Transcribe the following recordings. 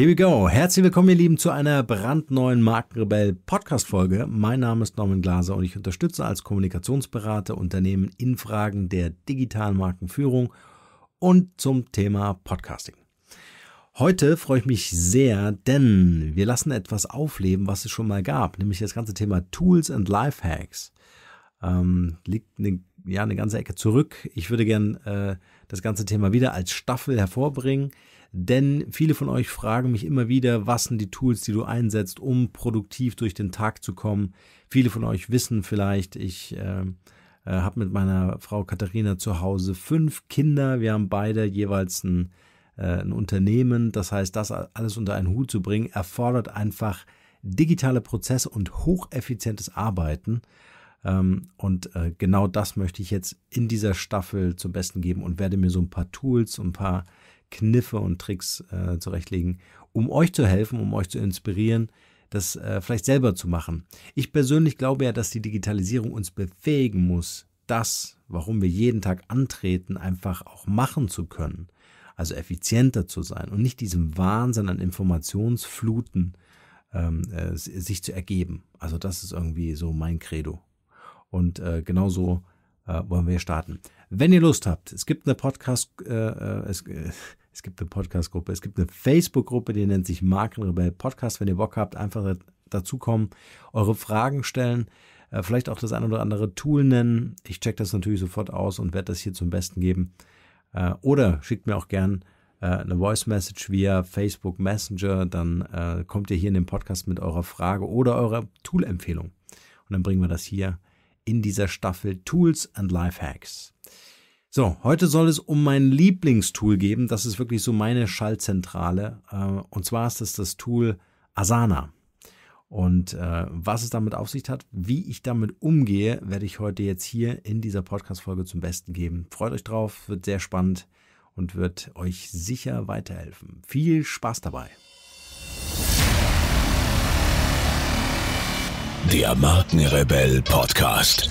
Here we go. Herzlich willkommen, ihr Lieben, zu einer brandneuen Markenrebell Podcast Folge. Mein Name ist Norman Glaser und ich unterstütze als Kommunikationsberater Unternehmen in Fragen der digitalen Markenführung und zum Thema Podcasting. Heute freue ich mich sehr, denn wir lassen etwas aufleben, was es schon mal gab, nämlich das ganze Thema Tools and Lifehacks. Ähm, liegt eine, ja, eine ganze Ecke zurück. Ich würde gern äh, das ganze Thema wieder als Staffel hervorbringen denn viele von euch fragen mich immer wieder, was sind die Tools, die du einsetzt, um produktiv durch den Tag zu kommen. Viele von euch wissen vielleicht, ich ähm, äh, äh, habe mit meiner Frau Katharina zu Hause fünf Kinder. Wir haben beide jeweils ein, äh, ein, Unternehmen. Das heißt, das alles unter einen Hut zu bringen, erfordert einfach digitale Prozesse und hocheffizientes Arbeiten. Ähm, und äh, genau das möchte ich jetzt in dieser Staffel zum Besten geben und werde mir so ein paar Tools, ein paar Kniffe und Tricks äh, zurechtlegen, um euch zu helfen, um euch zu inspirieren, das äh, vielleicht selber zu machen. Ich persönlich glaube ja, dass die Digitalisierung uns befähigen muss, das, warum wir jeden Tag antreten, einfach auch machen zu können. Also effizienter zu sein und nicht diesem Wahnsinn an Informationsfluten ähm, äh, sich zu ergeben. Also das ist irgendwie so mein Credo. Und äh, so äh, wollen wir starten. Wenn ihr Lust habt, es gibt eine Podcast, äh, äh es, äh, es gibt eine Podcast-Gruppe, es gibt eine Facebook-Gruppe, die nennt sich Markenrebell Podcast. Wenn ihr Bock habt, einfach dazukommen, eure Fragen stellen, äh, vielleicht auch das ein oder andere Tool nennen. Ich check das natürlich sofort aus und werde das hier zum Besten geben. Äh, oder schickt mir auch gern äh, eine Voice Message via Facebook Messenger, dann kommt ihr hier in den Podcast mit eurer Frage oder eurer Tool-Empfehlung. Und dann bringen wir das hier in dieser Staffel Tools and Life Hacks. So, heute soll es um mein Lieblingstool geben. Das ist wirklich so meine Schallzentrale. Äh, und zwar ist das das Tool Asana. Und äh, was es damit auf sich hat, wie ich damit umgehe, werde ich heute jetzt hier in dieser Podcast-Folge zum Besten geben. Freut euch drauf, wird sehr spannend und wird euch sicher weiterhelfen. Viel Spaß dabei. Der Markenrebell Podcast.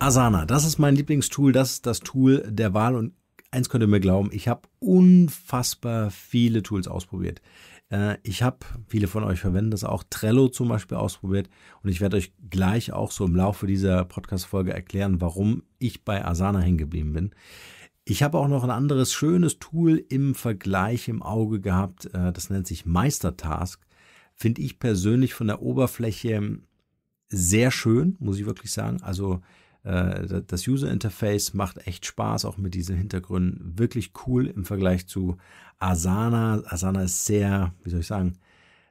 Asana, das ist mein Lieblingstool, das ist das Tool der Wahl und eins könnt ihr mir glauben, ich habe unfassbar viele Tools ausprobiert. Äh, ich habe, viele von euch verwenden das auch, Trello zum Beispiel ausprobiert und ich werde euch gleich auch so im Laufe dieser Podcast-Folge erklären, warum ich bei Asana hängen geblieben bin. Ich habe auch noch ein anderes schönes Tool im Vergleich im Auge gehabt, äh, das nennt sich Meistertask. Finde ich persönlich von der Oberfläche sehr schön, muss ich wirklich sagen. Also äh, das User Interface macht echt Spaß, auch mit diesen Hintergründen. Wirklich cool im Vergleich zu Asana. Asana ist sehr, wie soll ich sagen,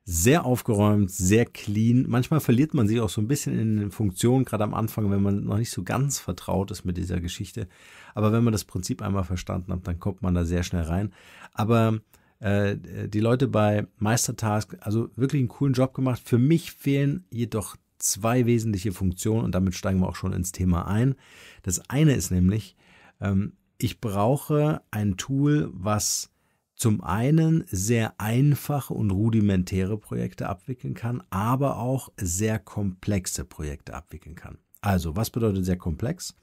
sehr aufgeräumt, sehr clean. Manchmal verliert man sich auch so ein bisschen in den Funktionen, gerade am Anfang, wenn man noch nicht so ganz vertraut ist mit dieser Geschichte. Aber wenn man das Prinzip einmal verstanden hat, dann kommt man da sehr schnell rein. Aber äh, die Leute bei Meistertask, also wirklich einen coolen Job gemacht. Für mich fehlen jedoch zwei wesentliche Funktionen und damit steigen wir auch schon ins Thema ein. Das eine ist nämlich, ähm, ich brauche ein Tool, was zum einen sehr einfache und rudimentäre Projekte abwickeln kann, aber auch sehr komplexe Projekte abwickeln kann. Also, was bedeutet sehr komplex?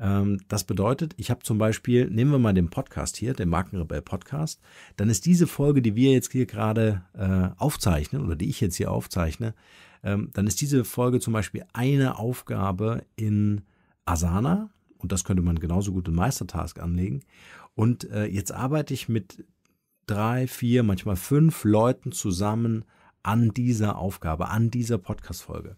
Ähm, das bedeutet, ich habe zum Beispiel, nehmen wir mal den Podcast hier, den Markenrebell Podcast, dann ist diese Folge, die wir jetzt hier gerade äh, aufzeichnen oder die ich jetzt hier aufzeichne, ähm, dann ist diese Folge zum Beispiel eine Aufgabe in Asana. Und das könnte man genauso gut in Meistertask anlegen. Und äh, jetzt arbeite ich mit drei, vier, manchmal fünf Leuten zusammen an dieser Aufgabe, an dieser Podcast-Folge.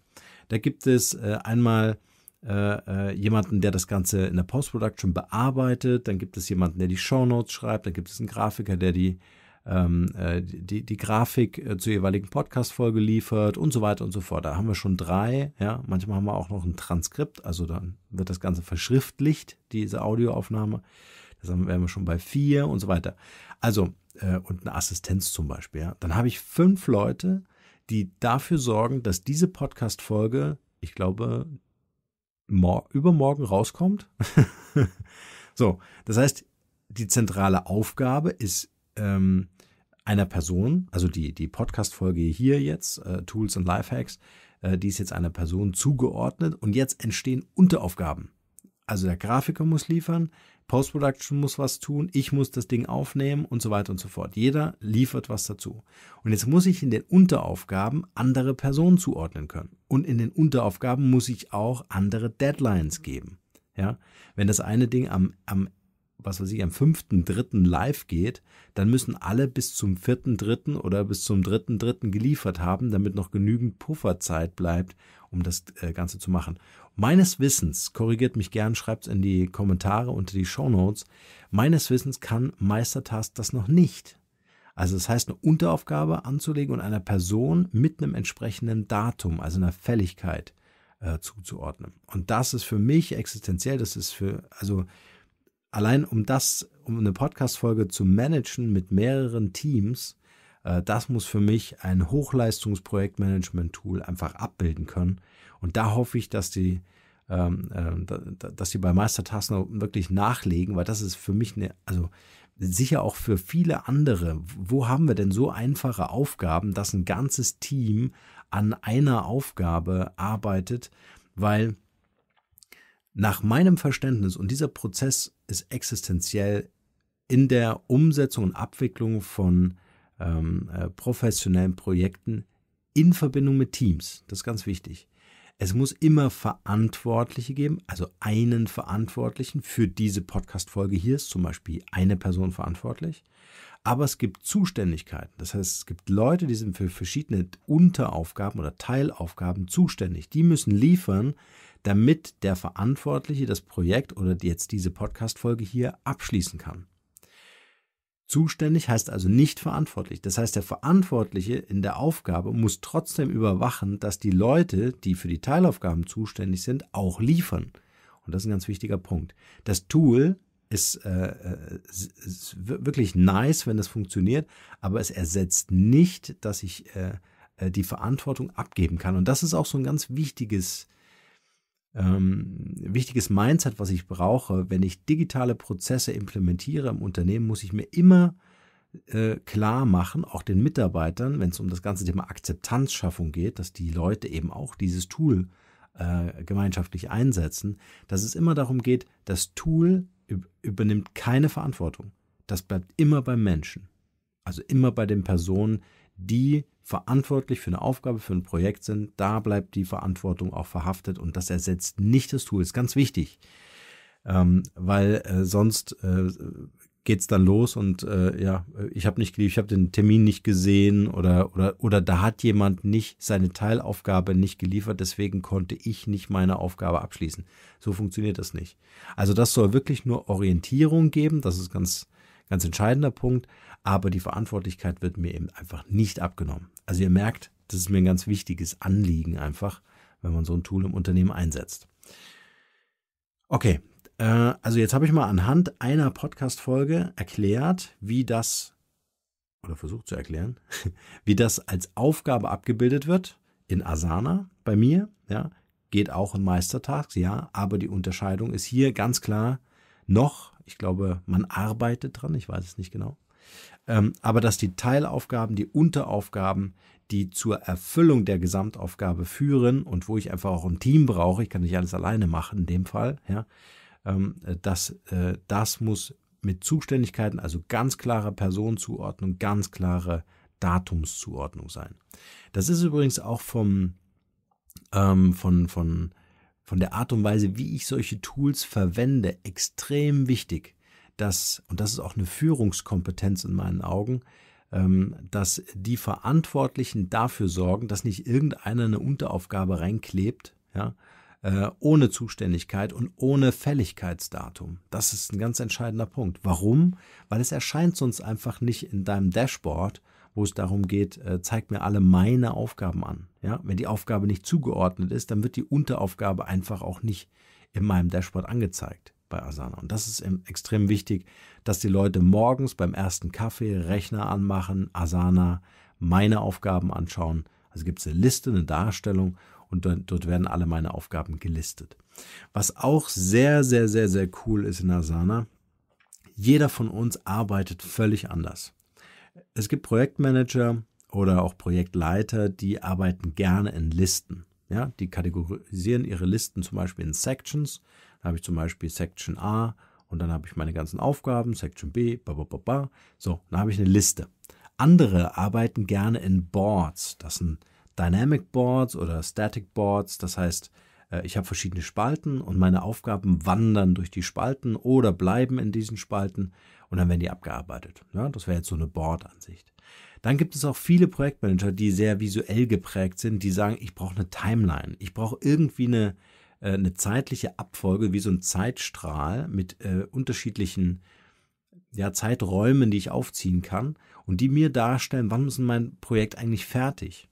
Da gibt es äh, einmal äh, jemanden, der das Ganze in der Post-Production bearbeitet, dann gibt es jemanden, der die Shownotes schreibt, dann gibt es einen Grafiker, der die ähm, äh, die, die Grafik äh, zur jeweiligen Podcast-Folge liefert und so weiter und so fort. Da haben wir schon drei, ja, manchmal haben wir auch noch ein Transkript, also dann wird das Ganze verschriftlicht, diese Audioaufnahme. Das haben, wären wir schon bei vier und so weiter. Also, äh, und eine Assistenz zum Beispiel, ja. Dann habe ich fünf Leute, die dafür sorgen, dass diese Podcast-Folge, ich glaube, übermorgen rauskommt. so, das heißt, die zentrale Aufgabe ist, ähm, einer Person, also die, die Podcast-Folge hier jetzt, äh, Tools und Lifehacks, äh, die ist jetzt einer Person zugeordnet und jetzt entstehen Unteraufgaben. Also der Grafiker muss liefern, Post-Production muss was tun, ich muss das Ding aufnehmen und so weiter und so fort. Jeder liefert was dazu. Und jetzt muss ich in den Unteraufgaben andere Personen zuordnen können. Und in den Unteraufgaben muss ich auch andere Deadlines geben. Ja, wenn das eine Ding am, am was weiß ich, am 5.3. live geht, dann müssen alle bis zum 4.3. oder bis zum 3.3. geliefert haben, damit noch genügend Pufferzeit bleibt, um das äh, Ganze zu machen. Meines Wissens, korrigiert mich gern, schreibt es in die Kommentare unter die Shownotes, meines Wissens kann Meistertask das noch nicht. Also das heißt, eine Unteraufgabe anzulegen und einer Person mit einem entsprechenden Datum, also einer Fälligkeit, äh, zuzuordnen. Und das ist für mich existenziell, das ist für, also allein um das, um eine Podcast-Folge zu managen mit mehreren Teams, äh, das muss für mich ein Hochleistungsprojektmanagement-Tool einfach abbilden können. Und da hoffe ich, dass die, ähm, äh, dass die bei Meistertasker wirklich nachlegen, weil das ist für mich eine, also sicher auch für viele andere. Wo haben wir denn so einfache Aufgaben, dass ein ganzes Team an einer Aufgabe arbeitet? Weil nach meinem Verständnis und dieser Prozess ist existenziell in der Umsetzung und Abwicklung von ähm, äh, professionellen Projekten in Verbindung mit Teams. Das ist ganz wichtig. Es muss immer Verantwortliche geben, also einen Verantwortlichen für diese Podcast-Folge. Hier ist zum Beispiel eine Person verantwortlich. Aber es gibt Zuständigkeiten. Das heißt, es gibt Leute, die sind für verschiedene Unteraufgaben oder Teilaufgaben zuständig. Die müssen liefern, damit der Verantwortliche das Projekt oder jetzt diese Podcast-Folge hier abschließen kann. Zuständig heißt also nicht verantwortlich. Das heißt, der Verantwortliche in der Aufgabe muss trotzdem überwachen, dass die Leute, die für die Teilaufgaben zuständig sind, auch liefern. Und das ist ein ganz wichtiger Punkt. Das Tool ist, äh, äh ist wirklich nice, wenn das funktioniert, aber es ersetzt nicht, dass ich äh, äh, die Verantwortung abgeben kann. Und das ist auch so ein ganz wichtiges ähm, wichtiges Mindset, was ich brauche, wenn ich digitale Prozesse implementiere im Unternehmen, muss ich mir immer äh, klar machen, auch den Mitarbeitern, wenn es um das ganze Thema Akzeptanzschaffung geht, dass die Leute eben auch dieses Tool äh, gemeinschaftlich einsetzen, dass es immer darum geht, das Tool übernimmt keine Verantwortung. Das bleibt immer beim Menschen. Also immer bei den Personen, die verantwortlich für eine Aufgabe, für ein Projekt sind, da bleibt die Verantwortung auch verhaftet und das ersetzt nicht das Tool. Ist ganz wichtig, ähm, weil äh, sonst äh, geht's dann los und äh, ja, ich habe nicht, ich habe den Termin nicht gesehen oder oder oder da hat jemand nicht seine Teilaufgabe nicht geliefert, deswegen konnte ich nicht meine Aufgabe abschließen. So funktioniert das nicht. Also das soll wirklich nur Orientierung geben. Das ist ganz ganz entscheidender Punkt, aber die Verantwortlichkeit wird mir eben einfach nicht abgenommen. Also ihr merkt, das ist mir ein ganz wichtiges Anliegen einfach, wenn man so ein Tool im Unternehmen einsetzt. Okay, äh, also jetzt habe ich mal anhand einer Podcast-Folge erklärt, wie das, oder versucht zu erklären, wie das als Aufgabe abgebildet wird in Asana bei mir, ja, geht auch in Meistertags, ja, aber die Unterscheidung ist hier ganz klar noch. Ich glaube, man arbeitet dran, ich weiß es nicht genau. Ähm, aber dass die Teilaufgaben, die Unteraufgaben, die zur Erfüllung der Gesamtaufgabe führen und wo ich einfach auch ein Team brauche, ich kann nicht alles alleine machen in dem Fall, ja, ähm, das, äh, das muss mit Zuständigkeiten, also ganz klare Personenzuordnung, ganz klare Datumszuordnung sein. Das ist übrigens auch vom, ähm, von, von von der Art und Weise, wie ich solche Tools verwende, extrem wichtig, dass, und das ist auch eine Führungskompetenz in meinen Augen, ähm, dass die Verantwortlichen dafür sorgen, dass nicht irgendeiner eine Unteraufgabe reinklebt, ja, äh, ohne Zuständigkeit und ohne Fälligkeitsdatum. Das ist ein ganz entscheidender Punkt. Warum? Weil es erscheint sonst einfach nicht in deinem Dashboard, wo es darum geht, äh, zeigt mir alle meine Aufgaben an. Ja? Wenn die Aufgabe nicht zugeordnet ist, dann wird die Unteraufgabe einfach auch nicht in meinem Dashboard angezeigt bei Asana. Und das ist extrem wichtig, dass die Leute morgens beim ersten Kaffee Rechner anmachen, Asana, meine Aufgaben anschauen. Also gibt es eine Liste, eine Darstellung und dort, dort werden alle meine Aufgaben gelistet. Was auch sehr, sehr, sehr, sehr cool ist in Asana, jeder von uns arbeitet völlig anders. Es gibt Projektmanager oder auch Projektleiter, die arbeiten gerne in Listen. Ja, die kategorisieren ihre Listen zum Beispiel in Sections. Da habe ich zum Beispiel Section A und dann habe ich meine ganzen Aufgaben, Section B, ba, ba, ba, ba. So, dann habe ich eine Liste. Andere arbeiten gerne in Boards. Das sind Dynamic Boards oder Static Boards. Das heißt, äh, ich habe verschiedene Spalten und meine Aufgaben wandern durch die Spalten oder bleiben in diesen Spalten und dann werden die abgearbeitet. Ja, das wäre jetzt so eine Board-Ansicht. Dann gibt es auch viele Projektmanager, die sehr visuell geprägt sind, die sagen, ich brauche eine Timeline, ich brauche irgendwie eine, äh, eine zeitliche Abfolge, wie so ein Zeitstrahl mit äh, unterschiedlichen ja, Zeiträumen, die ich aufziehen kann und die mir darstellen, wann ist mein Projekt eigentlich fertig.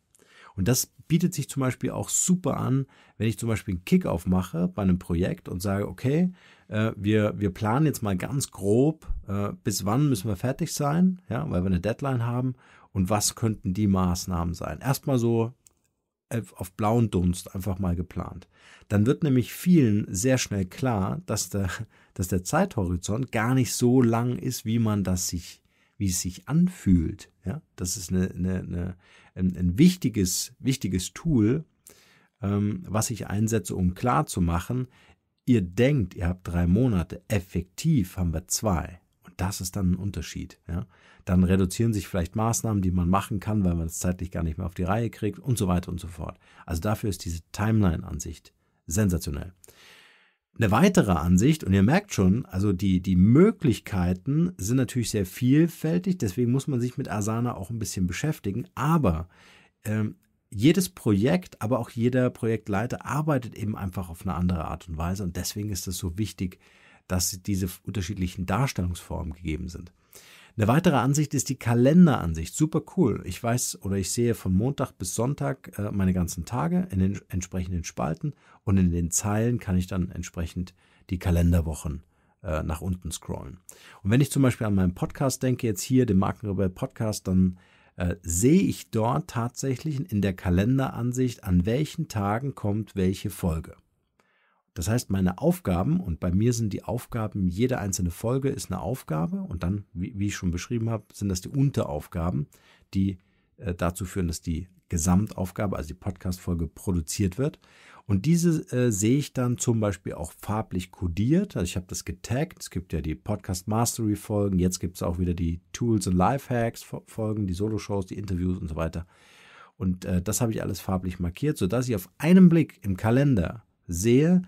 Und das bietet sich zum Beispiel auch super an, wenn ich zum Beispiel einen Kickoff mache bei einem Projekt und sage, okay, äh, wir, wir planen jetzt mal ganz grob, äh, bis wann müssen wir fertig sein, ja, weil wir eine Deadline haben und was könnten die Maßnahmen sein. Erstmal so äh, auf blauen Dunst einfach mal geplant. Dann wird nämlich vielen sehr schnell klar, dass der, dass der Zeithorizont gar nicht so lang ist, wie man das sich wie es sich anfühlt. Ja, das ist eine, eine, eine, ein, ein, wichtiges, wichtiges Tool, ähm, was ich einsetze, um klarzumachen, ihr denkt, ihr habt drei Monate, effektiv haben wir zwei. Und das ist dann ein Unterschied. Ja? Dann reduzieren sich vielleicht Maßnahmen, die man machen kann, weil man es zeitlich gar nicht mehr auf die Reihe kriegt und so weiter und so fort. Also dafür ist diese Timeline-Ansicht sensationell. Eine weitere Ansicht, und ihr merkt schon, also die, die Möglichkeiten sind natürlich sehr vielfältig, deswegen muss man sich mit Asana auch ein bisschen beschäftigen, aber ähm, jedes Projekt, aber auch jeder Projektleiter arbeitet eben einfach auf eine andere Art und Weise und deswegen ist es so wichtig, dass diese unterschiedlichen Darstellungsformen gegeben sind. Eine weitere Ansicht ist die Kalenderansicht. Super cool. Ich weiß oder ich sehe von Montag bis Sonntag äh, meine ganzen Tage in den entsprechenden Spalten und in den Zeilen kann ich dann entsprechend die Kalenderwochen äh, nach unten scrollen. Und wenn ich zum Beispiel an meinen Podcast denke, jetzt hier, den Markenrebell Podcast, dann äh, sehe ich dort tatsächlich in der Kalenderansicht, an welchen Tagen kommt welche Folge. Das heißt, meine Aufgaben, und bei mir sind die Aufgaben, jede einzelne Folge ist eine Aufgabe und dann, wie, wie ich schon beschrieben habe, sind das die Unteraufgaben, die äh, dazu führen, dass die Gesamtaufgabe, also die Podcast-Folge, produziert wird. Und diese äh, sehe ich dann zum Beispiel auch farblich kodiert. Also ich habe das getaggt. Es gibt ja die Podcast Mastery Folgen. Jetzt gibt es auch wieder die Tools und Lifehacks Folgen, die Solo-Shows, die Interviews und so weiter. Und äh, das habe ich alles farblich markiert, sodass ich auf einen Blick im Kalender sehe,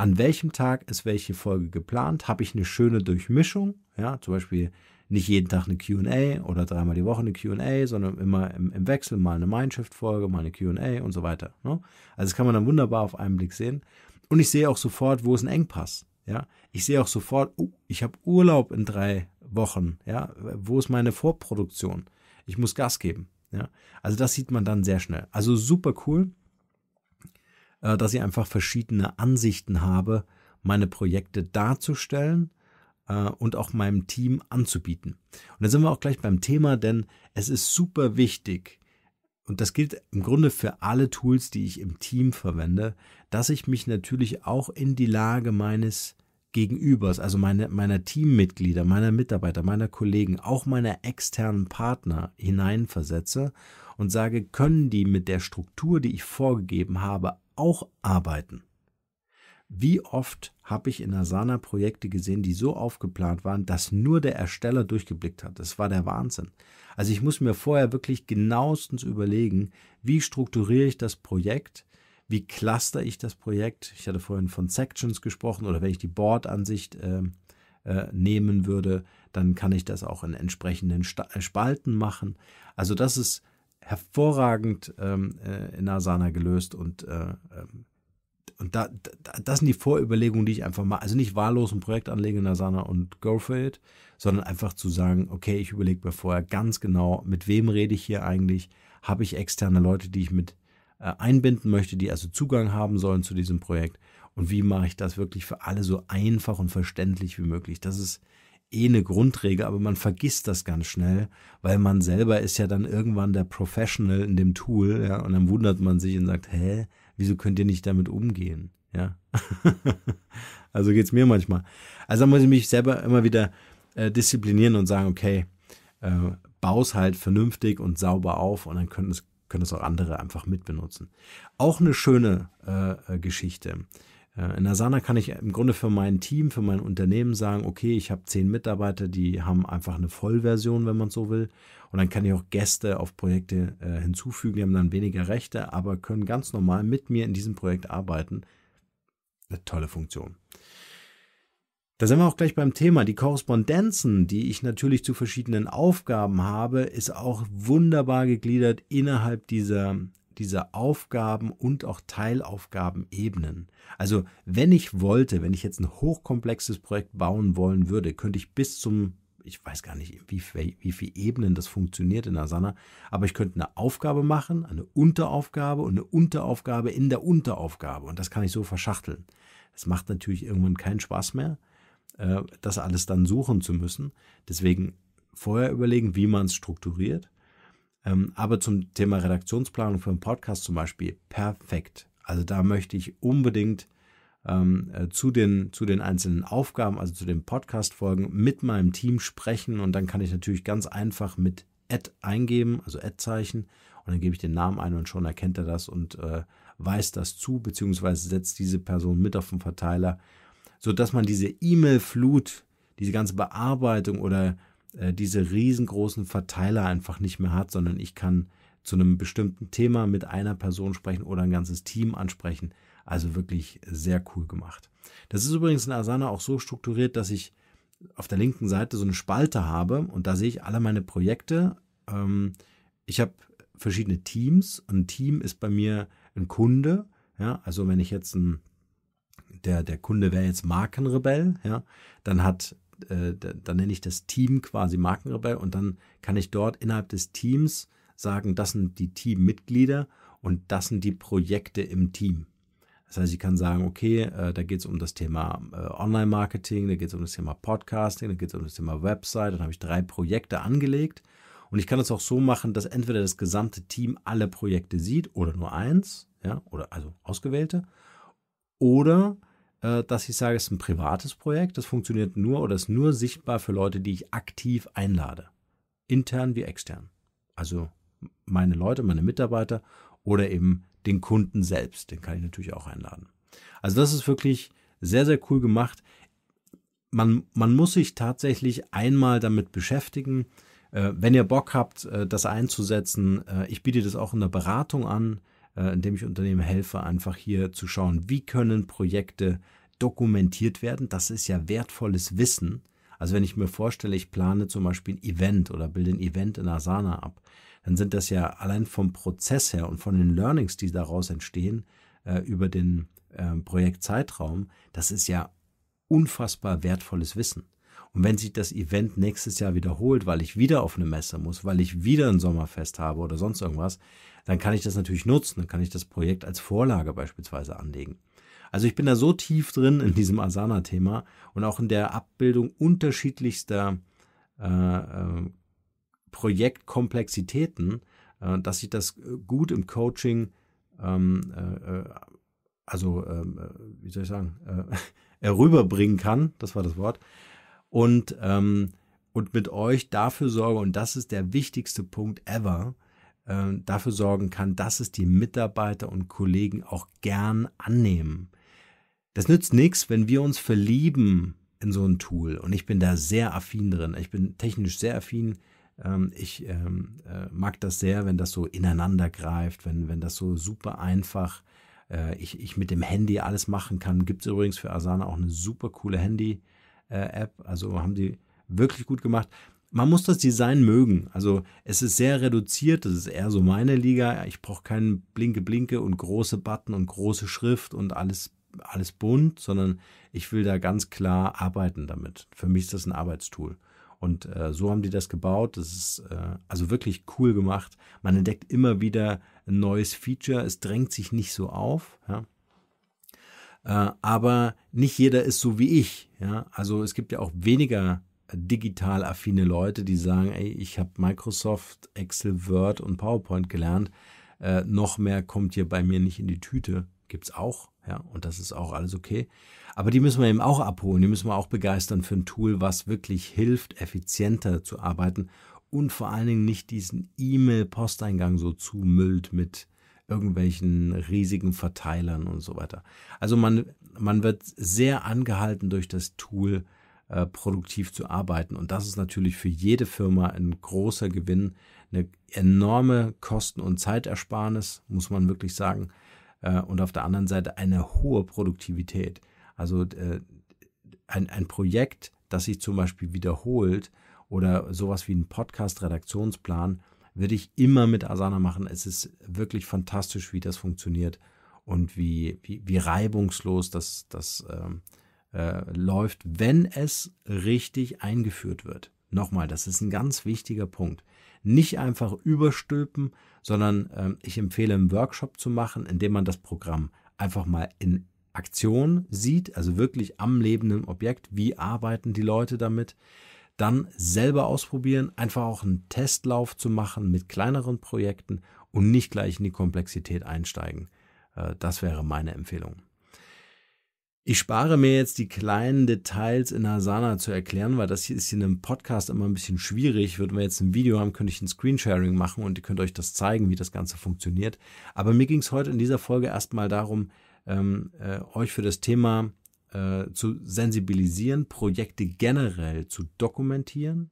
an welchem Tag ist welche Folge geplant, habe ich eine schöne Durchmischung, ja, zum Beispiel nicht jeden Tag eine QA oder dreimal die Woche eine QA, sondern immer im, im Wechsel mal eine Mindshift-Folge, mal eine QA und so weiter. Ne? Also das kann man dann wunderbar auf einen Blick sehen. Und ich sehe auch sofort, wo ist ein Engpass. Ja? Ich sehe auch sofort, oh, ich habe Urlaub in drei Wochen. Ja? Wo ist meine Vorproduktion? Ich muss Gas geben. Ja? Also das sieht man dann sehr schnell. Also super cool. Äh, dass ich einfach verschiedene Ansichten habe, meine Projekte darzustellen äh, und auch meinem Team anzubieten. Und da sind wir auch gleich beim Thema, denn es ist super wichtig, und das gilt im Grunde für alle Tools, die ich im Team verwende, dass ich mich natürlich auch in die Lage meines Gegenübers, also meine, meiner Teammitglieder, meiner Mitarbeiter, meiner Kollegen, auch meiner externen Partner hineinversetze und sage, können die mit der Struktur, die ich vorgegeben habe, auch arbeiten. Wie oft habe ich in Asana Projekte gesehen, die so aufgeplant waren, dass nur der Ersteller durchgeblickt hat. Das war der Wahnsinn. Also ich muss mir vorher wirklich genauestens überlegen, wie strukturiere ich das Projekt, wie cluster ich das Projekt. Ich hatte vorhin von Sections gesprochen oder wenn ich die Board-Ansicht äh, äh, nehmen würde, dann kann ich das auch in entsprechenden Sta Spalten machen. Also das ist hervorragend ähm, äh, in Asana gelöst und, äh, ähm, und da, da, das sind die Vorüberlegungen, die ich einfach mal, also nicht wahllos ein Projekt anlegen in Asana und go for it, sondern einfach zu sagen, okay, ich überlege mir vorher ganz genau, mit wem rede ich hier eigentlich, habe ich externe Leute, die ich mit äh, einbinden möchte, die also Zugang haben sollen zu diesem Projekt und wie mache ich das wirklich für alle so einfach und verständlich wie möglich. Das ist eh eine Grundregel, aber man vergisst das ganz schnell, weil man selber ist ja dann irgendwann der Professional in dem Tool, ja, und dann wundert man sich und sagt, hä, wieso könnt ihr nicht damit umgehen? Ja. also geht es mir manchmal. Also muss ich mich selber immer wieder äh, disziplinieren und sagen, okay, äh, baus halt vernünftig und sauber auf und dann können es können es auch andere einfach mitbenutzen. Auch eine schöne äh, äh Geschichte äh, in Asana kann ich im Grunde für mein Team, für mein Unternehmen sagen, okay, ich habe zehn Mitarbeiter, die haben einfach eine Vollversion, wenn man so will. Und dann kann ich auch Gäste auf Projekte äh, hinzufügen, die haben dann weniger Rechte, aber können ganz normal mit mir in diesem Projekt arbeiten. Eine tolle Funktion. Da sind wir auch gleich beim Thema. Die Korrespondenzen, die ich natürlich zu verschiedenen Aufgaben habe, ist auch wunderbar gegliedert innerhalb dieser dieser Aufgaben und auch Teilaufgabenebenen. Also wenn ich wollte, wenn ich jetzt ein hochkomplexes Projekt bauen wollen würde, könnte ich bis zum ich weiß gar nicht, wie, wie viele Ebenen das funktioniert in Asana, aber ich könnte eine Aufgabe machen, eine Unteraufgabe und eine Unteraufgabe in der Unteraufgabe und das kann ich so verschachteln. Das macht natürlich irgendwann keinen Spaß mehr, äh, das alles dann suchen zu müssen. Deswegen vorher überlegen, wie man es strukturiert ähm, aber zum Thema Redaktionsplanung für einen Podcast zum Beispiel perfekt. Also da möchte ich unbedingt ähm, äh, zu, den, zu den einzelnen Aufgaben, also zu den Podcast-Folgen, mit meinem Team sprechen und dann kann ich natürlich ganz einfach mit Ad eingeben, also Ad-Zeichen, und dann gebe ich den Namen ein und schon erkennt er das und äh, weist das zu, beziehungsweise setzt diese Person mit auf den Verteiler, sodass man diese E-Mail-Flut, diese ganze Bearbeitung oder äh, diese riesengroßen Verteiler einfach nicht mehr hat, sondern ich kann zu einem bestimmten Thema mit einer Person sprechen oder ein ganzes Team ansprechen. Also wirklich sehr cool gemacht. Das ist übrigens in Asana auch so strukturiert, dass ich auf der linken Seite so eine Spalte habe und da sehe ich alle meine Projekte. Ähm, ich habe verschiedene Teams ein Team ist bei mir ein Kunde. Ja, also wenn ich jetzt ein der, der Kunde wäre jetzt Markenrebell, ja, dann hat äh, dann nenne ich das Team quasi Markenrebell und dann kann ich dort innerhalb des Teams sagen, das sind die Teammitglieder und das sind die Projekte im Team. Das heißt, ich kann sagen, okay, äh, da geht es um das Thema äh, Online-Marketing, da geht es um das Thema Podcasting, da geht es um das Thema Website. Dann habe ich drei Projekte angelegt. Und ich kann das auch so machen, dass entweder das gesamte Team alle Projekte sieht oder nur eins, ja, oder also ausgewählte. Oder äh, dass ich sage, es ist ein privates Projekt, das funktioniert nur oder ist nur sichtbar für Leute, die ich aktiv einlade. Intern wie extern. Also meine Leute, meine Mitarbeiter oder eben den Kunden selbst. Den kann ich natürlich auch einladen. Also das ist wirklich sehr, sehr cool gemacht. Man, man muss sich tatsächlich einmal damit beschäftigen. Äh, wenn ihr Bock habt, äh, das einzusetzen, ich biete das auch in der Beratung an. Äh, indem ich Unternehmen helfe, einfach hier zu schauen, wie können Projekte dokumentiert werden. Das ist ja wertvolles Wissen. Also wenn ich mir vorstelle, ich plane zum Beispiel ein Event oder bilde ein Event in Asana ab, dann sind das ja allein vom Prozess her und von den Learnings, die daraus entstehen, äh, über den ähm, Projektzeitraum, das ist ja unfassbar wertvolles Wissen. Und wenn sich das Event nächstes Jahr wiederholt, weil ich wieder auf eine Messe muss, weil ich wieder ein Sommerfest habe oder sonst irgendwas, dann kann ich das natürlich nutzen, dann kann ich das Projekt als Vorlage beispielsweise anlegen. Also ich bin da so tief drin in diesem Asana-Thema und auch in der Abbildung unterschiedlichster äh, äh, Projektkomplexitäten, äh, dass ich das gut im Coaching, ähm, äh, äh, also ähm, äh, wie soll ich sagen, äh, rüberbringen kann, das war das Wort, und, ähm, und mit euch dafür sorge, und das ist der wichtigste Punkt ever, äh, dafür sorgen kann, dass es die Mitarbeiter und Kollegen auch gern annehmen. Das nützt nichts, wenn wir uns verlieben in so ein Tool. Und ich bin da sehr affin drin. Ich bin technisch sehr affin. Ähm, ich ähm, äh, mag das sehr, wenn das so ineinander greift, wenn, wenn das so super einfach äh, ich, ich mit dem Handy alles machen kann. Gibt es übrigens für Asana auch eine super coole Handy-App. Äh, App. Also haben die wirklich gut gemacht. Man muss das Design mögen. Also es ist sehr reduziert, das ist eher so meine Liga. Ich brauche keinen Blinke-Blinke und große Button und große Schrift und alles, alles bunt, sondern ich will da ganz klar arbeiten damit. Für mich ist das ein Arbeitstool. Und äh, so haben die das gebaut. Das ist äh, also wirklich cool gemacht. Man entdeckt immer wieder ein neues Feature. Es drängt sich nicht so auf. Ja? Äh, aber nicht jeder ist so wie ich. Ja? Also es gibt ja auch weniger digital affine Leute, die sagen, ey, ich habe Microsoft, Excel, Word und PowerPoint gelernt. Äh, noch mehr kommt hier bei mir nicht in die Tüte. Gibt's auch, ja, und das ist auch alles okay. Aber die müssen wir eben auch abholen, die müssen wir auch begeistern für ein Tool, was wirklich hilft, effizienter zu arbeiten und vor allen Dingen nicht diesen E-Mail-Posteingang so zumüllt mit irgendwelchen riesigen Verteilern und so weiter. Also man, man wird sehr angehalten durch das Tool, äh, produktiv zu arbeiten. Und das ist natürlich für jede Firma ein großer Gewinn, eine enorme Kosten- und Zeitersparnis, muss man wirklich sagen. Äh, und auf der anderen Seite eine hohe Produktivität. Also äh, ein, ein Projekt, das sich zum Beispiel wiederholt oder sowas wie ein Podcast-Redaktionsplan, würde ich immer mit Asana machen. Es ist wirklich fantastisch, wie das funktioniert und wie, wie, wie reibungslos das, das äh, äh, läuft, wenn es richtig eingeführt wird. Nochmal, das ist ein ganz wichtiger Punkt. Nicht einfach überstülpen, sondern äh, ich empfehle einen Workshop zu machen, indem man das Programm einfach mal in Aktion sieht, also wirklich am lebenden Objekt, wie arbeiten die Leute damit dann selber ausprobieren, einfach auch einen Testlauf zu machen mit kleineren Projekten und nicht gleich in die Komplexität einsteigen. Äh, das wäre meine Empfehlung. Ich spare mir jetzt die kleinen Details in Asana zu erklären, weil das hier ist in einem Podcast immer ein bisschen schwierig. Würden wir jetzt ein Video haben, könnte ich ein Screensharing machen und ihr könnt euch das zeigen, wie das Ganze funktioniert. Aber mir ging es heute in dieser Folge erstmal darum, ähm, äh, euch für das Thema äh, zu sensibilisieren, Projekte generell zu dokumentieren,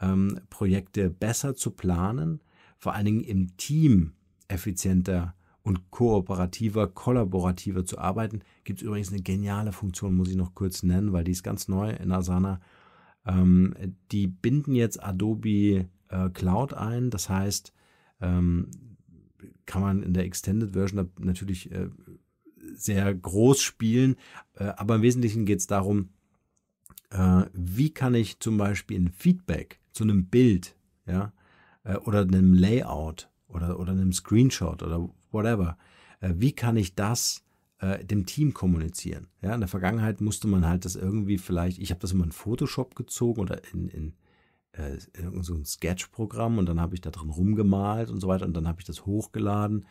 ähm, Projekte besser zu planen, vor allen Dingen im Team effizienter und kooperativer, kollaborativer zu arbeiten. Gibt es übrigens eine geniale Funktion, muss ich noch kurz nennen, weil die ist ganz neu in Asana. Ähm, die binden jetzt Adobe äh, Cloud ein. Das heißt, ähm, kann man in der Extended Version natürlich äh, sehr groß spielen. Äh, aber im Wesentlichen geht es darum, äh, wie kann ich zum Beispiel ein Feedback zu einem Bild ja, äh, oder einem Layout oder, oder einem Screenshot oder whatever, wie kann ich das dem Team kommunizieren. Ja, in der Vergangenheit musste man halt das irgendwie vielleicht, ich habe das immer in Photoshop gezogen oder in, in, in so ein Sketch-Programm und dann habe ich da drin rumgemalt und so weiter und dann habe ich das hochgeladen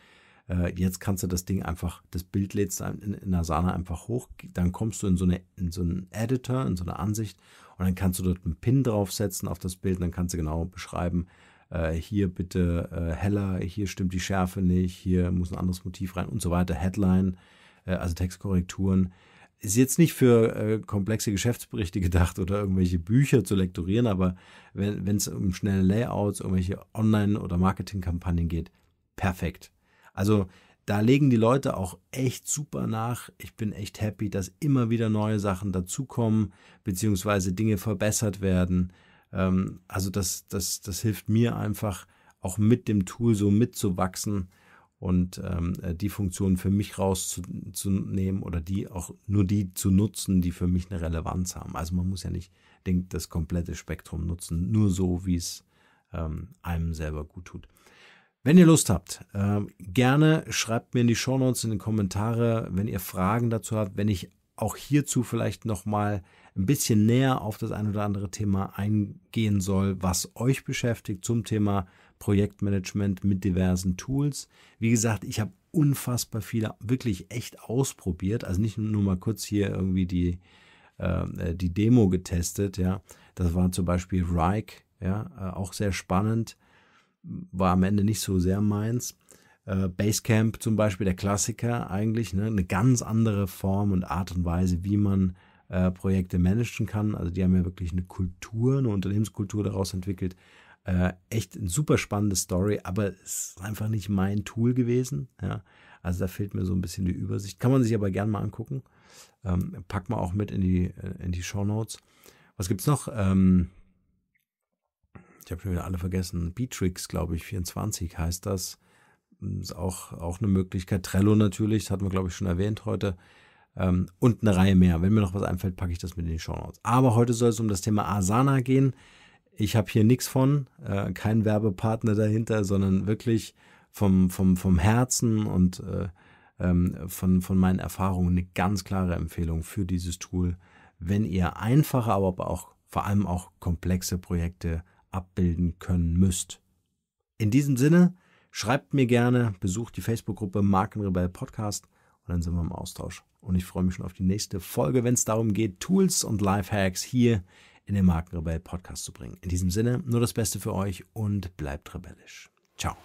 äh, jetzt kannst du das Ding einfach, das Bild lädst in, in Asana einfach hoch, dann kommst du in so, eine, in so einen Editor, in so eine Ansicht und dann kannst du dort einen Pin draufsetzen auf das Bild und dann kannst du genau beschreiben, äh, hier bitte äh, heller, hier stimmt die Schärfe nicht, hier muss ein anderes Motiv rein und so weiter, Headline, äh, also Textkorrekturen ist jetzt nicht für äh, komplexe Geschäftsberichte gedacht oder irgendwelche Bücher zu lektorieren, aber wenn es um schnelle Layouts, irgendwelche Online- oder Marketingkampagnen geht, perfekt. Also da legen die Leute auch echt super nach. Ich bin echt happy, dass immer wieder neue Sachen dazukommen, beziehungsweise Dinge verbessert werden. Ähm, also das, das, das hilft mir einfach auch mit dem Tool so mitzuwachsen und ähm, äh, die Funktionen für mich rauszunehmen oder die auch nur die zu nutzen, die für mich eine Relevanz haben. Also man muss ja nicht denkt, das komplette Spektrum nutzen, nur so, wie es ähm, einem selber gut tut. Wenn ihr Lust habt, ähm, gerne schreibt mir in die Shownotes, in die Kommentare, wenn ihr Fragen dazu habt, wenn ich auch hierzu vielleicht nochmal ein bisschen näher auf das ein oder andere Thema eingehen soll, was euch beschäftigt zum Thema Projektmanagement mit diversen Tools. Wie gesagt, ich habe unfassbar viele wirklich echt ausprobiert, also nicht nur mal kurz hier irgendwie die, ähm, äh, die Demo getestet, ja. Das war zum Beispiel Rike, ja, äh, auch sehr spannend war am Ende nicht so sehr meins. Äh, Basecamp zum Beispiel, der Klassiker eigentlich, ne? eine ganz andere Form und Art und Weise, wie man äh, Projekte managen kann. Also die haben ja wirklich eine Kultur, eine Unternehmenskultur daraus entwickelt. Äh, echt eine super spannende Story, aber es ist einfach nicht mein Tool gewesen. Ja? Also da fehlt mir so ein bisschen die Übersicht. Kann man sich aber gerne mal angucken. Ähm, pack mal auch mit in die, äh, in die Show Notes. Was gibt es noch? Ähm, ich habe schon wieder alle vergessen, Beatrix, glaube ich, 24 heißt das. Hm, ist auch, auch eine Möglichkeit. Trello natürlich, das hatten wir, glaube ich, schon erwähnt heute. Ähm, und eine Reihe mehr. Wenn mir noch was einfällt, packe ich das mit in die Show Notes. Aber heute soll es um das Thema Asana gehen. Ich habe hier nichts von, äh, kein Werbepartner dahinter, sondern wirklich vom, vom, vom Herzen und äh, ähm, von, von meinen Erfahrungen eine ganz klare Empfehlung für dieses Tool, wenn ihr einfache, aber auch vor allem auch komplexe Projekte abbilden können müsst. In diesem Sinne, schreibt mir gerne, besucht die Facebook-Gruppe Markenrebell Podcast und dann sind wir im Austausch. Und ich freue mich schon auf die nächste Folge, wenn es darum geht, Tools und Lifehacks hier in den Markenrebell Podcast zu bringen. In diesem Sinne, nur das Beste für euch und bleibt rebellisch. Ciao.